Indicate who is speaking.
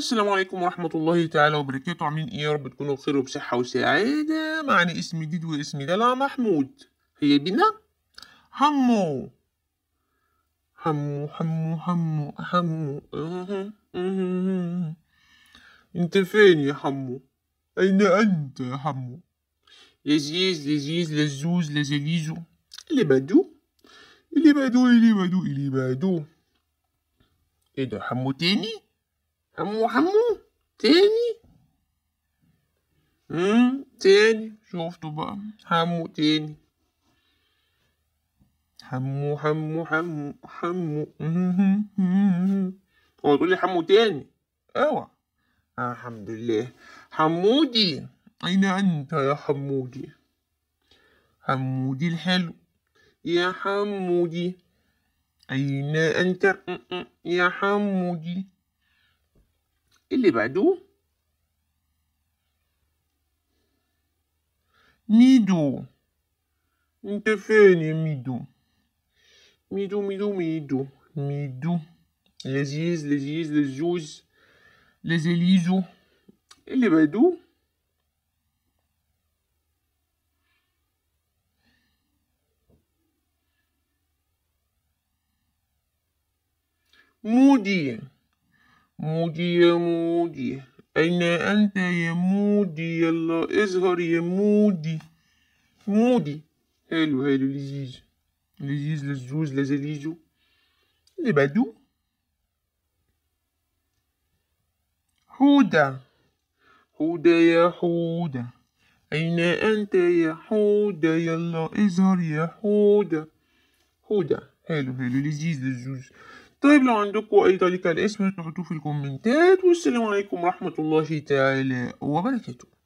Speaker 1: السلام عليكم ورحمة الله تعالى وبركاته عاملين ايه يا رب تكونوا بخير وبصحة وسعادة معني اسم جديد واسم دلع محمود هي بنا حمو حمو حمو حمو حمو انت فين يا حمو اين انت يا حمو لذيذ لذيذ لزوز لزليزو اللي بدو اللي بدو اللي بدو اللي بدو ايه ده حمو تاني عمو حمو تاني امم تاني شفتوا بقى حمو تاني حمو حمو حمو حمو هو تقول لي حمو تاني اوعى آه، الحمد لله حمودي اين انت يا حمودي حمودي الحلو يا حمودي اين انت يا حمودي Il est va Midou. Il est fait midou. Midou, midou, midou. Midou. Les is, les is, les juis. Les élies. Il est va moudi. مودي يا مودي أين أنت يا مودي يلا اظهر يا مودي مودي هالو هالو لذيذ لذيذ لزوز لزليزو لبدو هودا هودا يا حودة أين أنت يا حودة يلا اظهر يا حودة حودة هالو هالو لذيذ لزوز طيب لو عندكم أي تعليق على الاسم هتحطوه في الكومنتات والسلام عليكم ورحمة الله تعالى وبركاته